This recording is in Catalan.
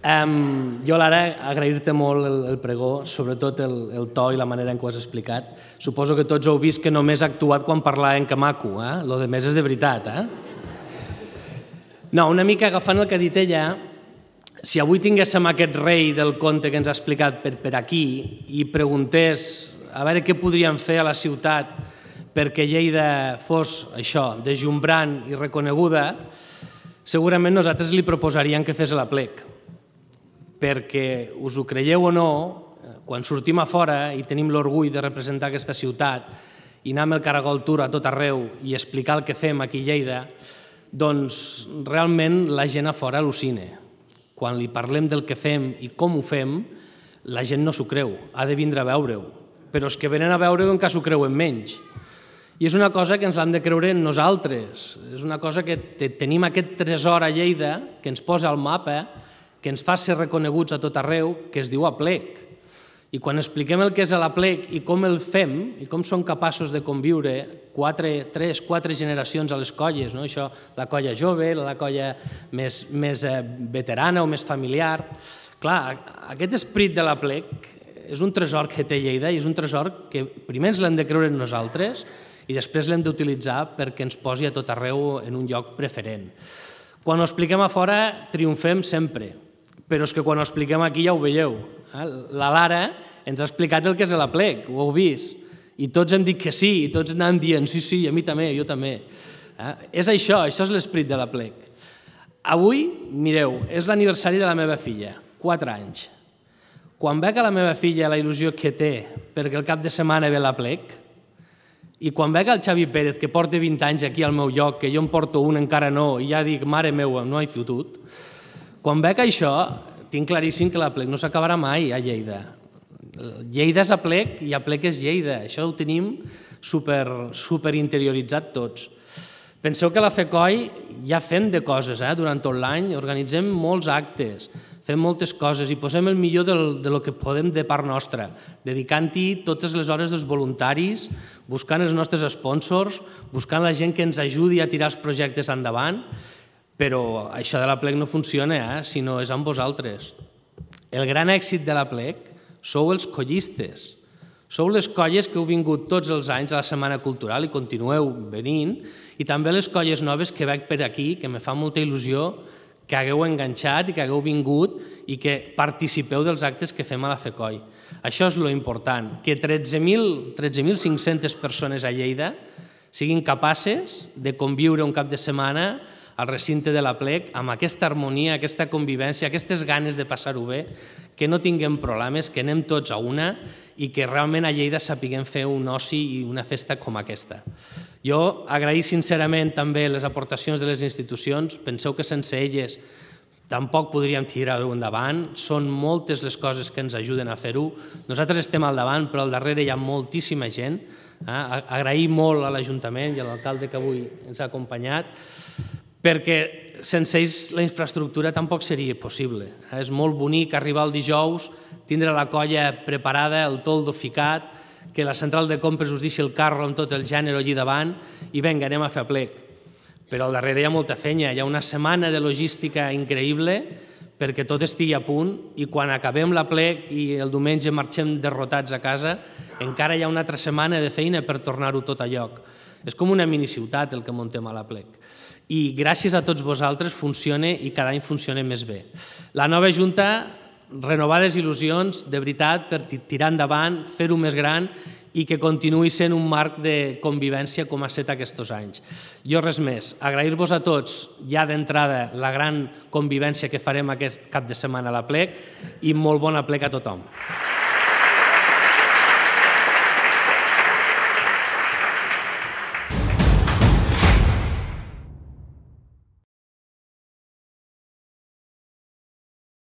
Um, jo, Lara, agrair-te molt el, el pregó, sobretot el, el to i la manera en què ho has explicat. Suposo que tots heu vist que només ha actuat quan parlava en Camaco, eh? Lo de més és de veritat, eh? No, una mica agafant el que ha dit ella, si avui tinguéssim aquest rei del conte que ens ha explicat per, per aquí i preguntés a veure què podríem fer a la ciutat perquè Lleida fos això, dejumbrant i reconeguda, segurament nosaltres li proposaríem que fes l'aplec. plec perquè, us ho creieu o no, eh, quan sortim a fora i tenim l'orgull de representar aquesta ciutat i anar amb el Caragol Tour a tot arreu i explicar el que fem aquí a Lleida, doncs realment la gent a fora al·lucina. Quan li parlem del que fem i com ho fem, la gent no s'ho creu, ha de vindre a veure-ho. Però els que venen a veure-ho encara s'ho creuen menys. I és una cosa que ens l'hem de creure en nosaltres. És una cosa que tenim aquest tresor a Lleida que ens posa al mapa que ens fa ser reconeguts a tot arreu, que es diu aplec. I quan expliquem el que és l'aplec i com el fem, i com som capaços de conviure quatre, tres, quatre generacions a les colles, no? això, la colla jove, la colla més, més eh, veterana o més familiar... Clar, aquest esperit de l'aplec és un tresor que té Lleida i és un tresor que primer ens l'hem de creure en nosaltres i després l'hem d'utilitzar perquè ens posi a tot arreu en un lloc preferent. Quan ho expliquem a fora, triomfem sempre, però és que quan ho expliquem aquí ja ho veieu. Eh? La Lara ens ha explicat el que és l'aplec, ho heu vist, i tots hem dit que sí, i tots anàvem dient sí, sí, a mi també, jo també. Eh? És això, això és l'esperit de l'aplec. Avui, mireu, és l'aniversari de la meva filla, 4 anys. Quan veig a la meva filla la il·lusió que té perquè el cap de setmana ve la plec, i quan veig el Xavi Pérez, que porta 20 anys aquí al meu lloc, que jo en porto un encara no, i ja dic, mare meua, no he fotut, quan veig això, tinc claríssim que l'aplec no s'acabarà mai a Lleida. Lleida és aplec i aplec és Lleida. Això ho tenim super, super interioritzat tots. Penseu que a la FECOI ja fem de coses eh? durant tot l'any, organitzem molts actes, fem moltes coses i posem el millor del, del que podem de part nostra, dedicant-hi totes les hores dels voluntaris, buscant els nostres sponsors, buscant la gent que ens ajudi a tirar els projectes endavant però això de la plec no funciona, eh? si no és amb vosaltres. El gran èxit de la plec sou els collistes. Sou les colles que heu vingut tots els anys a la Setmana Cultural i continueu venint, i també les colles noves que veig per aquí, que me fa molta il·lusió que hagueu enganxat i que hagueu vingut i que participeu dels actes que fem a la FECOI. Això és lo important, que 13.500 13 persones a Lleida siguin capaces de conviure un cap de setmana al recinte de la plec amb aquesta harmonia, aquesta convivència, aquestes ganes de passar-ho bé, que no tinguem problemes, que anem tots a una i que realment a Lleida sapiguem fer un oci i una festa com aquesta. Jo agrair sincerament també les aportacions de les institucions. Penseu que sense elles tampoc podríem tirar-ho endavant. Són moltes les coses que ens ajuden a fer-ho. Nosaltres estem al davant, però al darrere hi ha moltíssima gent. Ah, agrair molt a l'Ajuntament i a l'alcalde que avui ens ha acompanyat perquè sense ells la infraestructura tampoc seria possible. És molt bonic arribar el dijous, tindre la colla preparada, el toldo ficat, que la central de compres us deixi el carro amb tot el gènere allí davant i vinga, anem a fer plec. Però al darrere hi ha molta fenya, hi ha una setmana de logística increïble perquè tot estigui a punt i quan acabem la plec i el diumenge marxem derrotats a casa, encara hi ha una altra setmana de feina per tornar-ho tot a lloc. És com una miniciutat el que muntem a la plec. I gràcies a tots vosaltres funciona i cada any funciona més bé. La nova Junta, renovades il·lusions, de veritat, per tirar endavant, fer-ho més gran i que continuï sent un marc de convivència com ha estat aquests anys. Jo res més, agrair-vos a tots ja d'entrada la gran convivència que farem aquest cap de setmana a la plec i molt bona plec a tothom. Aplausos.